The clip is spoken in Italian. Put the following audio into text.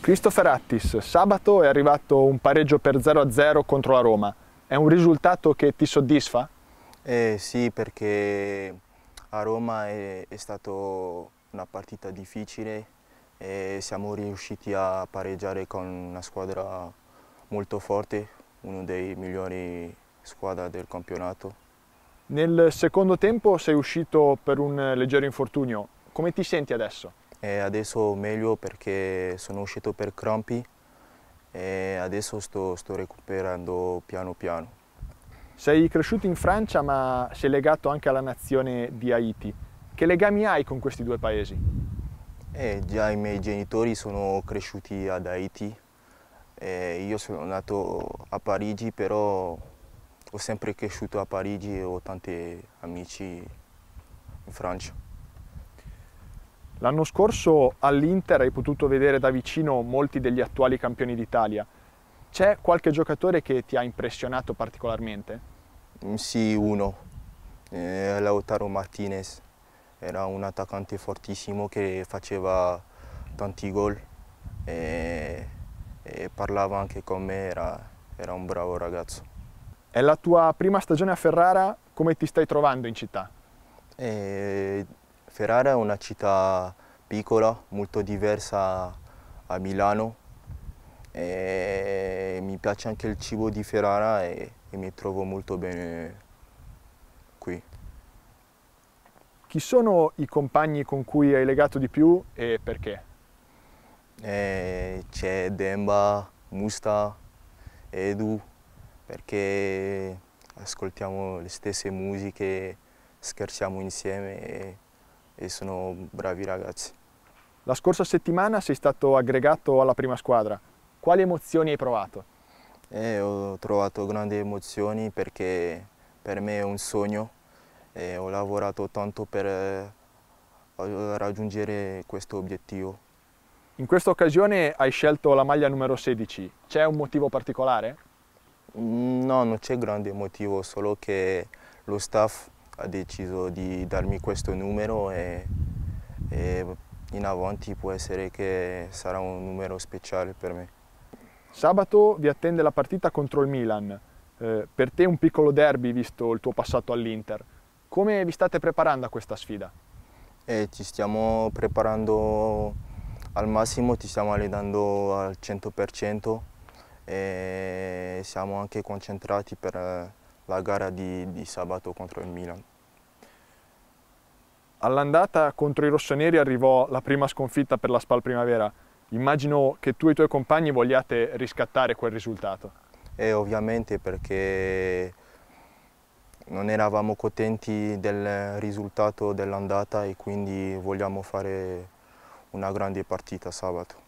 Christopher Attis, sabato è arrivato un pareggio per 0-0 contro la Roma. È un risultato che ti soddisfa? Eh, sì, perché a Roma è, è stata una partita difficile e siamo riusciti a pareggiare con una squadra molto forte, una delle migliori squadre del campionato. Nel secondo tempo sei uscito per un leggero infortunio, come ti senti adesso? E adesso meglio perché sono uscito per crampi e adesso sto, sto recuperando piano piano. Sei cresciuto in Francia ma sei legato anche alla nazione di Haiti. Che legami hai con questi due paesi? Eh, già i miei genitori sono cresciuti ad Haiti. Eh, io sono nato a Parigi però ho sempre cresciuto a Parigi e ho tanti amici in Francia. L'anno scorso all'Inter hai potuto vedere da vicino molti degli attuali campioni d'Italia. C'è qualche giocatore che ti ha impressionato particolarmente? Sì, uno, eh, Lautaro Martinez. Era un attaccante fortissimo che faceva tanti gol e, e parlava anche con me, era, era un bravo ragazzo. È la tua prima stagione a Ferrara, come ti stai trovando in città? Eh, Ferrara è una città piccola, molto diversa a Milano. E mi piace anche il cibo di Ferrara e, e mi trovo molto bene qui. Chi sono i compagni con cui hai legato di più e perché? Eh, c'è Demba, Musta, Edu, perché ascoltiamo le stesse musiche, scherziamo insieme e, e sono bravi ragazzi. La scorsa settimana sei stato aggregato alla prima squadra. Quali emozioni hai provato? Eh, ho trovato grandi emozioni perché per me è un sogno e ho lavorato tanto per eh, raggiungere questo obiettivo. In questa occasione hai scelto la maglia numero 16, c'è un motivo particolare? No, non c'è grande motivo, solo che lo staff ha deciso di darmi questo numero e, e in avanti può essere che sarà un numero speciale per me. Sabato vi attende la partita contro il Milan. Eh, per te un piccolo derby visto il tuo passato all'Inter. Come vi state preparando a questa sfida? Eh, ci stiamo preparando al massimo, ci stiamo allenando al 100% e siamo anche concentrati per eh, la gara di, di sabato contro il Milan. All'andata contro i rossoneri arrivò la prima sconfitta per la Spal Primavera. Immagino che tu e i tuoi compagni vogliate riscattare quel risultato. E ovviamente perché non eravamo contenti del risultato dell'andata e quindi vogliamo fare una grande partita sabato.